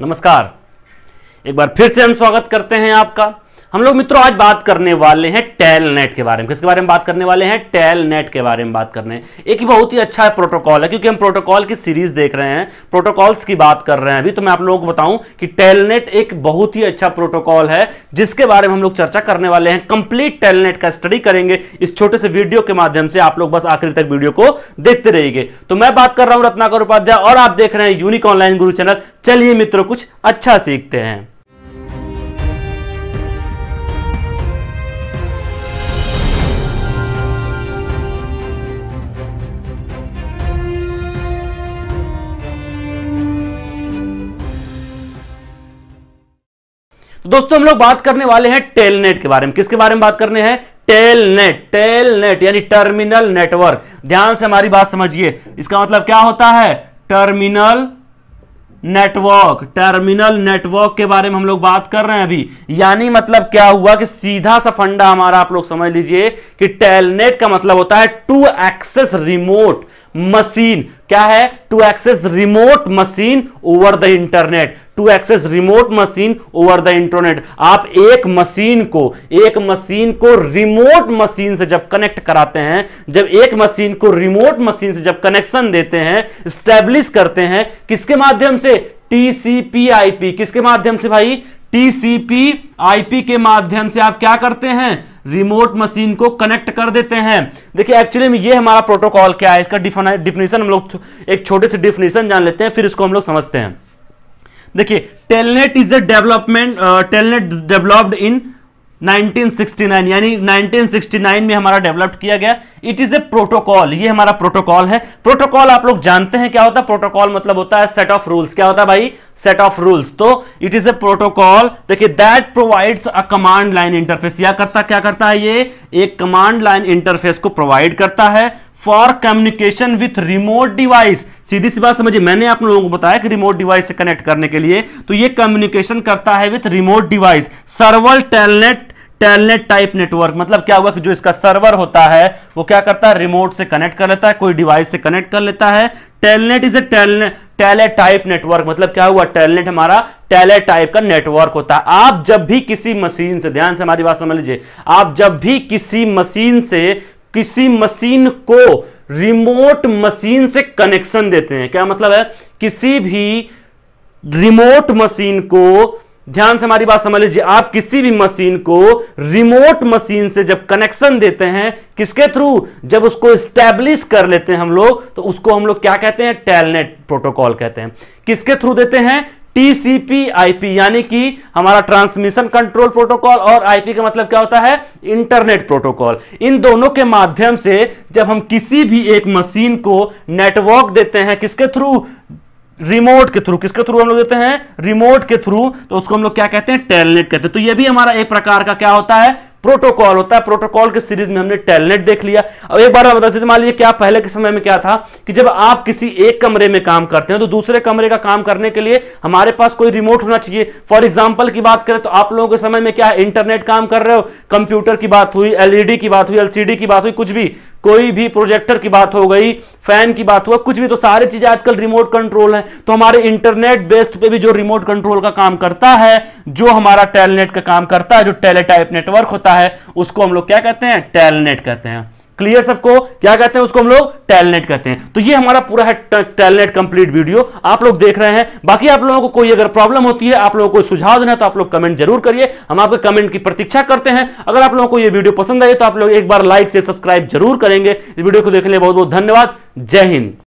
नमस्कार एक बार फिर से हम स्वागत करते हैं आपका हम लोग मित्रों आज बात करने वाले हैं टेल नेट के बारे में किसके बारे में बात करने वाले हैं टेल नेट के बारे में बात करने एक ही बहुत ही अच्छा है प्रोटोकॉल है क्योंकि हम प्रोटोकॉल की सीरीज देख रहे हैं प्रोटोकॉल्स की बात कर रहे हैं अभी तो मैं आप लोगों को बताऊं कि टेलनेट एक बहुत ही अच्छा प्रोटोकॉल है जिसके बारे में हम लोग चर्चा करने वाले हैं कंप्लीट टेलनेट का स्टडी करेंगे इस छोटे से वीडियो के माध्यम से आप लोग बस आखिरी तक वीडियो को देखते रहिए तो मैं बात कर रहा हूं रत्नाकर उपाध्याय और आप देख रहे हैं यूनिक ऑनलाइन गुरु चैनल चलिए मित्रों कुछ अच्छा सीखते हैं तो दोस्तों हम लोग बात करने वाले हैं टेलनेट के बारे में किसके बारे में बात करने हैं टेलनेट टेलनेट यानी टर्मिनल नेटवर्क ध्यान से हमारी बात समझिए इसका मतलब क्या होता है टर्मिनल नेटवर्क टर्मिनल नेटवर्क के बारे में हम लोग बात कर रहे हैं अभी यानी मतलब क्या हुआ कि सीधा सा फंडा हमारा आप लोग समझ लीजिए कि टेलनेट का मतलब होता है टू एक्सेस रिमोट मशीन क्या है to access remote machine over the internet to access remote machine over the internet आप एक मशीन को एक मशीन को रिमोट मशीन से जब कनेक्ट कराते हैं जब एक मशीन को रिमोट मशीन से जब कनेक्शन देते हैं स्टेब्लिश करते हैं किसके माध्यम से टीसीपी किसके माध्यम से भाई टीसीपी आईपी के माध्यम से आप क्या करते हैं रिमोट मशीन को कनेक्ट कर देते हैं देखिए एक्चुअली में ये हमारा प्रोटोकॉल क्या है इसका डिफिनेशन हम लोग एक छोटे से डिफिनेशन जान लेते हैं फिर इसको हम लोग समझते हैं देखिए telnet is a development telnet developed in 1969 यानी 1969 में हमारा डेवलप किया गया इट इज ए प्रोटोकॉल ये हमारा प्रोटोकॉल है प्रोटोकॉल आप लोग जानते हैं क्या होता है प्रोटोकॉल मतलब होता है सेट ऑफ रूल्स क्या होता है भाई सेट ऑफ रूल्स तो इट इज ए प्रोटोकॉल देखिए that provides a command line interface या करता क्या करता है ये एक कमांड लाइन इंटरफेस को प्रोवाइड करता है for communication with remote device सीधी सी बात समझिए मैंने आप लोगों को बताया कि रिमोट डिवाइस से कनेक्ट करने के लिए तो ये कम्युनिकेशन करता है विथ रिमोट डिवाइस सर्वल टेलनेट टेलनेट टाइप नेटवर्क मतलब क्या हुआ कि जो इसका सर्वर होता है वो क्या करता है रिमोट से कनेक्ट कर लेता है कोई डिवाइस से कनेक्ट कर लेता है telnet is a telnet teletype network मतलब क्या हुआ टेलनेट हमारा टेलेटाइप का नेटवर्क होता है आप जब भी किसी मशीन से ध्यान से हमारी बात समझ लीजिए आप जब भी किसी मशीन से किसी मशीन को रिमोट मशीन से कनेक्शन देते हैं क्या मतलब है किसी भी रिमोट मशीन को ध्यान से हमारी बात समझ लीजिए आप किसी भी मशीन को रिमोट मशीन से जब कनेक्शन देते हैं किसके थ्रू जब उसको स्टैब्लिश कर लेते हैं हम लोग तो उसको हम लोग क्या कहते हैं टेलनेट प्रोटोकॉल कहते हैं किसके थ्रू देते हैं टीसीपी आईपी यानी कि हमारा ट्रांसमिशन कंट्रोल प्रोटोकॉल और आईपी का मतलब क्या होता है इंटरनेट प्रोटोकॉल इन दोनों के माध्यम से जब हम किसी भी एक मशीन को नेटवर्क देते हैं किसके थ्रू रिमोट के थ्रू किसके थ्रू हम लोग देते हैं रिमोट के थ्रू तो उसको हम लोग क्या कहते हैं टेलनेट कहते हैं तो यह भी हमारा एक प्रकार का क्या होता है प्रोटोकॉल होता है प्रोटोकॉल के सीरीज में हमने टेलनेट देख लिया अब एक बार बता मान लीजिए क्या पहले के समय में क्या था कि जब आप किसी एक कमरे में काम करते हैं तो दूसरे कमरे का काम करने के लिए हमारे पास कोई रिमोट होना चाहिए फॉर एग्जाम्पल की बात करें तो आप लोगों के समय में क्या है इंटरनेट काम कर रहे हो कंप्यूटर की बात हुई एलईडी e की बात हुई एलसीडी की बात हुई कुछ भी कोई भी प्रोजेक्टर की बात हो गई फैन की बात हुआ कुछ भी तो सारी चीजें आजकल रिमोट कंट्रोल है तो हमारे इंटरनेट बेस्ड पे भी जो रिमोट कंट्रोल का काम करता है जो हमारा टेलनेट का काम करता है जो टेलेटाइप नेटवर्क होता है उसको हम लोग क्या कहते हैं टेलनेट कहते हैं क्लियर सबको क्या कहते हैं उसको हम लोग टेलनेट कहते हैं तो ये हमारा पूरा है टेलनेट कंप्लीट वीडियो आप लोग देख रहे हैं बाकी आप लोगों को कोई अगर प्रॉब्लम होती है आप लोगों को सुझाव देना तो आप लोग कमेंट जरूर करिए हम आपके कमेंट की प्रतीक्षा करते हैं अगर आप लोगों को ये वीडियो पसंद आए तो आप लोग एक बार लाइक से सब्सक्राइब जरूर करेंगे इस वीडियो को देखने बहुत बहुत धन्यवाद जय हिंद